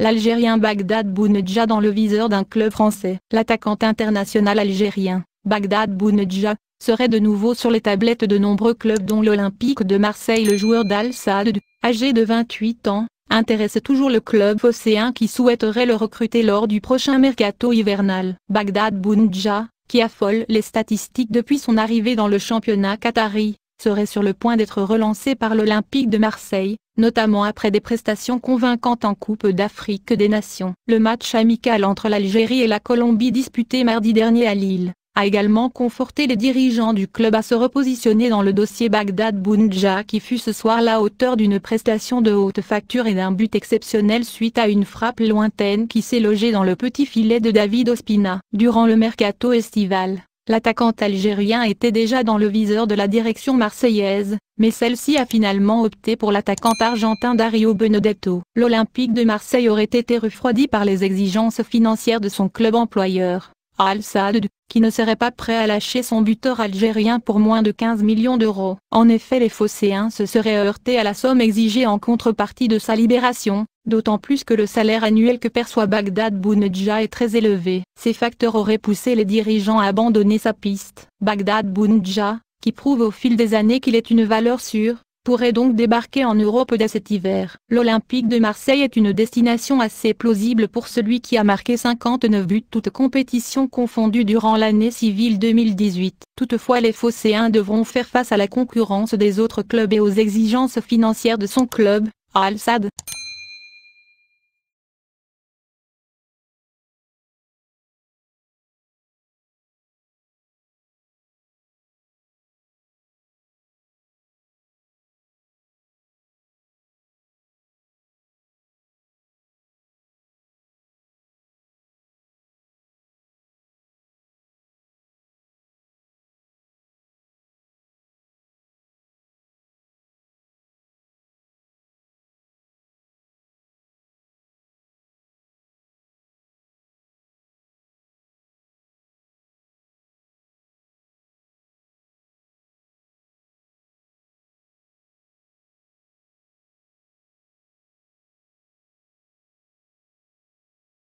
l'Algérien Bagdad Bounedja dans le viseur d'un club français. L'attaquant international algérien, Bagdad Bounedja, serait de nouveau sur les tablettes de nombreux clubs dont l'Olympique de Marseille. Le joueur dal sadd âgé de 28 ans, intéresse toujours le club océan qui souhaiterait le recruter lors du prochain mercato hivernal. Bagdad Bounedja, qui affole les statistiques depuis son arrivée dans le championnat qatari, serait sur le point d'être relancé par l'Olympique de Marseille, notamment après des prestations convaincantes en Coupe d'Afrique des Nations. Le match amical entre l'Algérie et la Colombie disputé mardi dernier à Lille a également conforté les dirigeants du club à se repositionner dans le dossier Bagdad Bounja qui fut ce soir la hauteur d'une prestation de haute facture et d'un but exceptionnel suite à une frappe lointaine qui s'est logée dans le petit filet de David Ospina. Durant le mercato estival, l'attaquant algérien était déjà dans le viseur de la direction marseillaise, mais celle-ci a finalement opté pour l'attaquant argentin Dario Benedetto. L'Olympique de Marseille aurait été refroidi par les exigences financières de son club employeur, Al Sadd, qui ne serait pas prêt à lâcher son buteur algérien pour moins de 15 millions d'euros. En effet les Phocéens se seraient heurtés à la somme exigée en contrepartie de sa libération, d'autant plus que le salaire annuel que perçoit Bagdad Bounedja est très élevé. Ces facteurs auraient poussé les dirigeants à abandonner sa piste. Bagdad Bounedja, qui prouve au fil des années qu'il est une valeur sûre, pourrait donc débarquer en Europe dès cet hiver. L'Olympique de Marseille est une destination assez plausible pour celui qui a marqué 59 buts toutes compétitions confondues durant l'année civile 2018. Toutefois les Phocéens devront faire face à la concurrence des autres clubs et aux exigences financières de son club, Al-Sad.